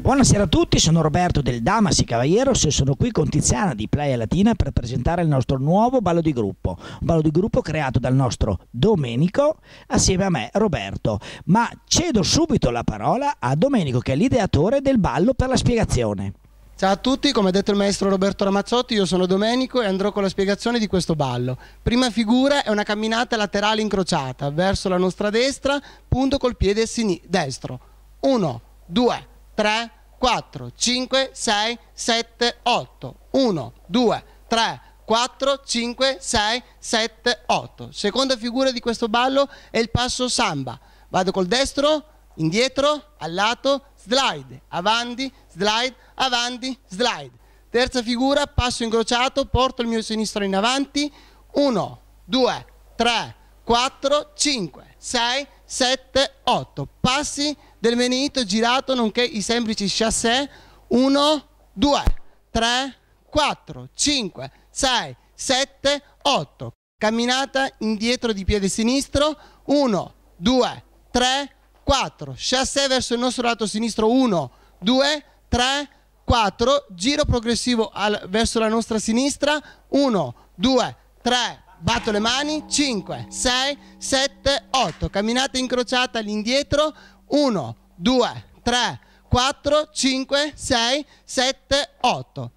Buonasera a tutti, sono Roberto del Damas Cavalieros e sono qui con Tiziana di Playa Latina per presentare il nostro nuovo ballo di gruppo. Un ballo di gruppo creato dal nostro Domenico assieme a me, Roberto. Ma cedo subito la parola a Domenico che è l'ideatore del ballo per la spiegazione. Ciao a tutti, come ha detto il maestro Roberto Ramazzotti, io sono Domenico e andrò con la spiegazione di questo ballo. Prima figura è una camminata laterale incrociata verso la nostra destra, punto col piede destro. 1, 2, 3, 4, 5, 6, 7, 8. 1, 2, 3, 4, 5, 6, 7, 8. Seconda figura di questo ballo è il passo samba. Vado col destro, indietro, al lato, slide, avanti, slide, avanti, slide. Terza figura, passo incrociato, porto il mio sinistro in avanti, 1, 2, 3, 4, 5, 6, 7, 8. Passi del menito girato nonché i semplici chassé, 1, 2, 3, 4, 5, 6, 7, 8. Camminata indietro di piede sinistro, 1, 2, 3, 4. 4, chassé verso il nostro lato sinistro 1, 2, 3, 4, giro progressivo al, verso la nostra sinistra 1, 2, 3, batto le mani 5, 6, 7, 8, camminate incrociata all'indietro 1, 2, 3, 4, 5, 6, 7, 8.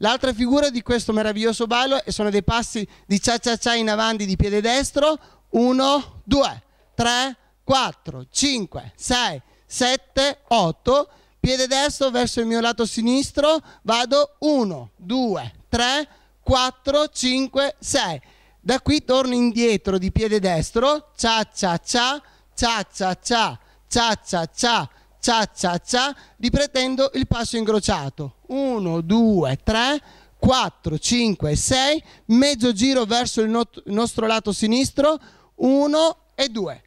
L'altra figura di questo meraviglioso ballo sono dei passi di cia cia cia in avanti di piede destro 1, 2, 3, 4. 4, 5, 6, 7, 8, piede destro verso il mio lato sinistro, vado 1, 2, 3, 4, 5, 6. Da qui torno indietro di piede destro, cia cia cia, cia cia cia, cia cia cia, cia cia cia, riprendendo il passo incrociato. 1, 2, 3, 4, 5, 6, mezzo giro verso il, no il nostro lato sinistro, 1 e 2.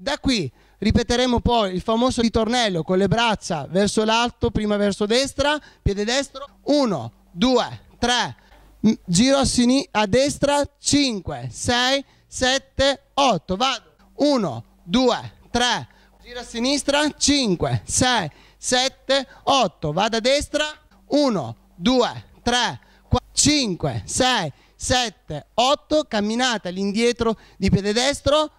Da qui ripeteremo poi il famoso ritornello con le braccia verso l'alto, prima verso destra, piede destro, 1, 2, 3, giro a, a destra, 5, 6, 7, 8, vado, 1, 2, 3, giro a sinistra, 5, 6, 7, 8, vado a destra, 1, 2, 3, 4, 5, 6, 7, 8, camminata all'indietro di piede destro,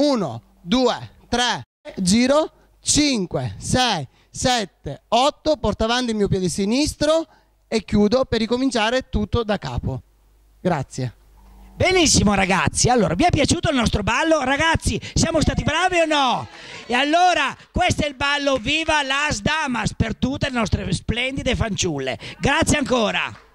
1, 2, 3, giro, 5, 6, 7, 8, porto avanti il mio piede sinistro e chiudo per ricominciare tutto da capo. Grazie. Benissimo ragazzi, allora vi è piaciuto il nostro ballo? Ragazzi, siamo stati bravi o no? E allora, questo è il ballo Viva Las Damas per tutte le nostre splendide fanciulle. Grazie ancora.